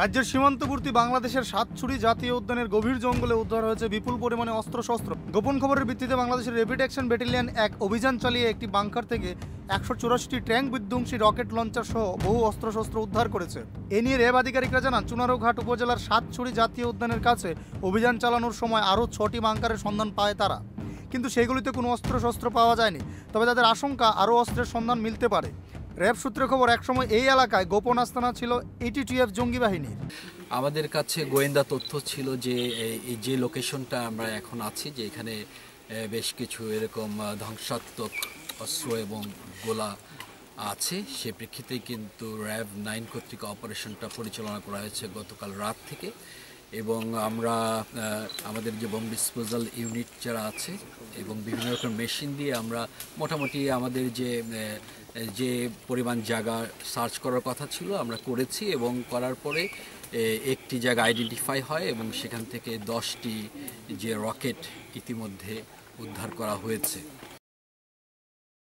রাজ্যের সীমান্তবর্তী বাংলাদেশের সাতছুরি জাতীয় উদ্যানের গভীর জঙ্গলে উদ্ধার হয়েছে বিপুল পরিমাণে অস্ত্রশস্ত্র গোপন খবরের ভিত্তিতে বাংলাদেশের র্যাপিড অ্যাকশন ব্যাটালিয়ান এক অভিযান চালিয়ে একটি বাংকার থেকে একশো চুরাশিটি ট্যাঙ্ক বিধ্বংসী রকেট লঞ্চার সহ বহু অস্ত্রশস্ত্র উদ্ধার করেছে এ নিয়ে র্যাব আধিকারিকরা জানান চুনারোঘাট উপজেলার সাতছুরি জাতীয় উদ্যানের কাছে অভিযান চালানোর সময় আরও ছটি বাংকারের সন্ধান পায় তারা কিন্তু সেগুলিতে কোনো অস্ত্রশস্ত্র পাওয়া যায়নি তবে তাদের আশঙ্কা আরও অস্ত্রের সন্ধান মিলতে পারে র্যাব সূত্রে খবর একসময় এই এলাকায় গোপন আস্তানা ছিল এটিটিএফ জঙ্গি বাহিনীর আমাদের কাছে গোয়েন্দা তথ্য ছিল যে এই যে লোকেশনটা আমরা এখন আছি যে এখানে বেশ কিছু এরকম ধ্বংসাত্মক অস্ত্র এবং গোলা আছে সে প্রেক্ষিতে কিন্তু র্যাব নাইন কর্তৃক অপারেশনটা পরিচালনা করা হয়েছে গতকাল রাত থেকে এবং আমরা আমাদের যে বোম ডিসপোজাল ইউনিট যারা আছে এবং বিভিন্ন রকম মেশিন দিয়ে আমরা মোটামুটি আমাদের যে যে পরিমাণ জায়গা সার্চ করার কথা ছিল আমরা করেছি এবং করার পরে একটি জায়গা আইডেন্টিফাই হয় এবং সেখান থেকে দশটি যে রকেট ইতিমধ্যে উদ্ধার করা হয়েছে